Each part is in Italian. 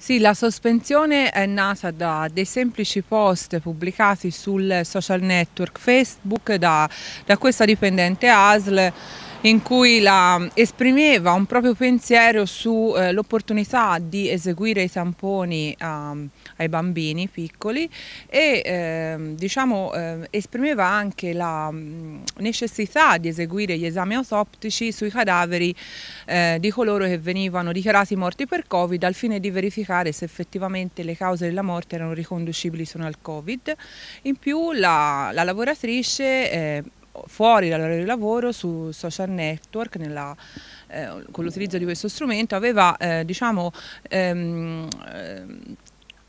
Sì, la sospensione è nata da dei semplici post pubblicati sul social network Facebook da, da questa dipendente ASL in cui la, esprimeva un proprio pensiero sull'opportunità eh, di eseguire i tamponi um, ai bambini piccoli e eh, diciamo, eh, esprimeva anche la necessità di eseguire gli esami autoptici sui cadaveri eh, di coloro che venivano dichiarati morti per Covid al fine di verificare se effettivamente le cause della morte erano riconducibili solo al Covid. In più la, la lavoratrice eh, fuori dall'area di lavoro su social network nella, eh, con l'utilizzo di questo strumento aveva eh, diciamo, ehm,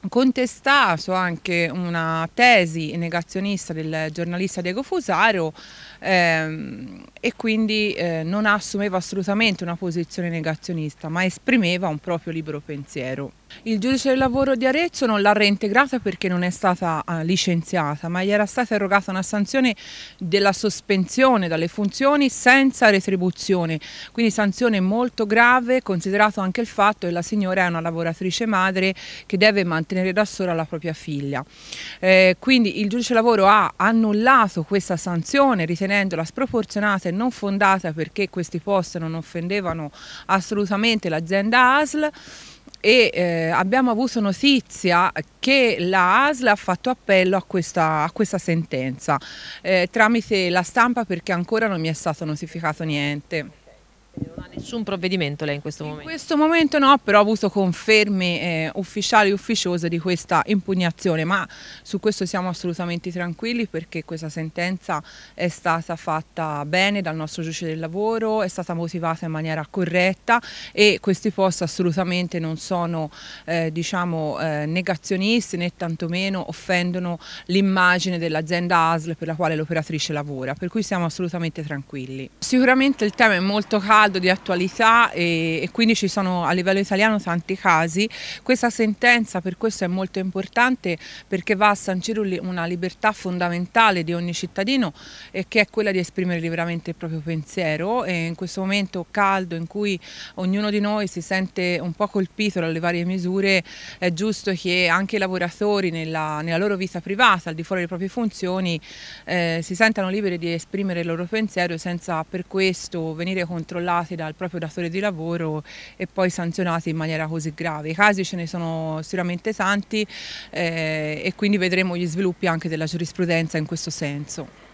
contestato anche una tesi negazionista del giornalista Diego Fusaro ehm, e quindi eh, non assumeva assolutamente una posizione negazionista ma esprimeva un proprio libero pensiero. Il giudice del lavoro di Arezzo non l'ha reintegrata perché non è stata ah, licenziata, ma gli era stata erogata una sanzione della sospensione dalle funzioni senza retribuzione, quindi sanzione molto grave considerato anche il fatto che la signora è una lavoratrice madre che deve mantenere da sola la propria figlia. Eh, quindi il giudice del lavoro ha annullato questa sanzione ritenendola sproporzionata e non fondata perché questi post non offendevano assolutamente l'azienda ASL e eh, abbiamo avuto notizia che la ASL ha fatto appello a questa, a questa sentenza eh, tramite la stampa perché ancora non mi è stato notificato niente nessun provvedimento lei in questo momento? In questo momento no, però ho avuto conferme eh, ufficiali e ufficiose di questa impugnazione, ma su questo siamo assolutamente tranquilli perché questa sentenza è stata fatta bene dal nostro giudice del lavoro, è stata motivata in maniera corretta e questi post assolutamente non sono eh, diciamo, eh, negazionisti né tantomeno offendono l'immagine dell'azienda ASL per la quale l'operatrice lavora, per cui siamo assolutamente tranquilli. Sicuramente il tema è molto caldo di attualità attualità e, e quindi ci sono a livello italiano tanti casi. Questa sentenza per questo è molto importante perché va a sancire una libertà fondamentale di ogni cittadino eh, che è quella di esprimere liberamente il proprio pensiero e in questo momento caldo in cui ognuno di noi si sente un po' colpito dalle varie misure è giusto che anche i lavoratori nella, nella loro vita privata, al di fuori delle proprie funzioni, eh, si sentano liberi di esprimere il loro pensiero senza per questo venire controllati dal proprio datore di lavoro e poi sanzionati in maniera così grave. I casi ce ne sono sicuramente tanti eh, e quindi vedremo gli sviluppi anche della giurisprudenza in questo senso.